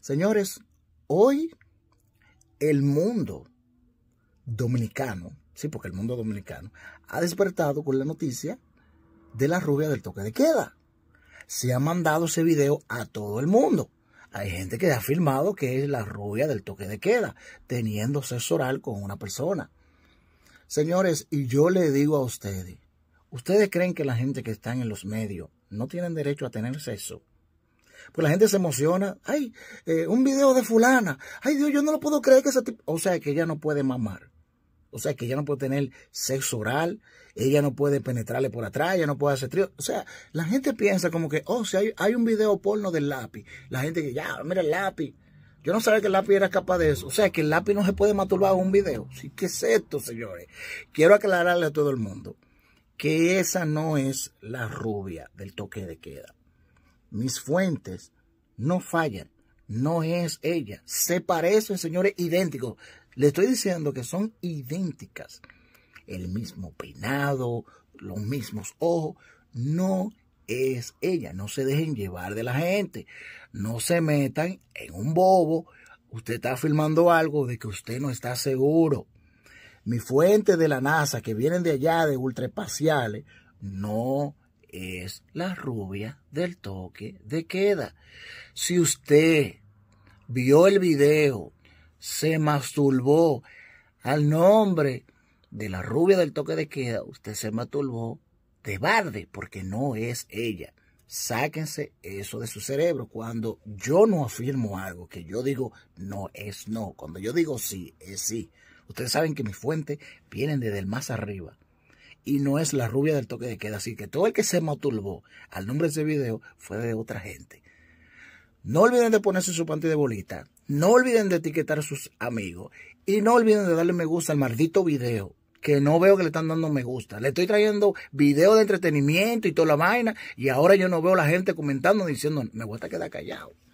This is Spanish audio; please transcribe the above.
Señores, hoy el mundo dominicano, sí, porque el mundo dominicano ha despertado con la noticia de la rubia del toque de queda. Se ha mandado ese video a todo el mundo. Hay gente que ha afirmado que es la rubia del toque de queda, teniendo sexo oral con una persona. Señores, y yo le digo a ustedes, ¿ustedes creen que la gente que está en los medios no tienen derecho a tener sexo? Pues la gente se emociona. Ay, eh, un video de fulana. Ay, Dios, yo no lo puedo creer que ese tipo... O sea, que ella no puede mamar. O sea, que ella no puede tener sexo oral. Ella no puede penetrarle por atrás. Ella no puede hacer trío. O sea, la gente piensa como que, oh, si hay, un video porno del lápiz. La gente que, ya, mira el lápiz. Yo no sabía que el lápiz era capaz de eso. O sea, que el lápiz no se puede masturbar en un video. ¿Sí? ¿Qué es esto, señores? Quiero aclararle a todo el mundo que esa no es la rubia del toque de queda mis fuentes no fallan, no es ella. Se parecen, señores, idénticos. Le estoy diciendo que son idénticas. El mismo peinado, los mismos ojos. No es ella. No se dejen llevar de la gente. No se metan en un bobo. Usted está filmando algo de que usted no está seguro. Mi fuente de la NASA, que vienen de allá, de ultraespaciales, no es la rubia del toque de queda. Si usted vio el video, se masturbó al nombre de la rubia del toque de queda, usted se masturbó de barde porque no es ella. Sáquense eso de su cerebro. Cuando yo no afirmo algo, que yo digo no es no. Cuando yo digo sí, es sí. Ustedes saben que mis fuentes vienen desde el más arriba y no es la rubia del toque de queda. Así que todo el que se maturbó al nombre de ese video fue de otra gente. No olviden de ponerse su panty de bolita. No olviden de etiquetar a sus amigos. Y no olviden de darle me gusta al maldito video. Que no veo que le están dando me gusta. Le estoy trayendo video de entretenimiento y toda la vaina. Y ahora yo no veo la gente comentando diciendo, me gusta a quedar callado.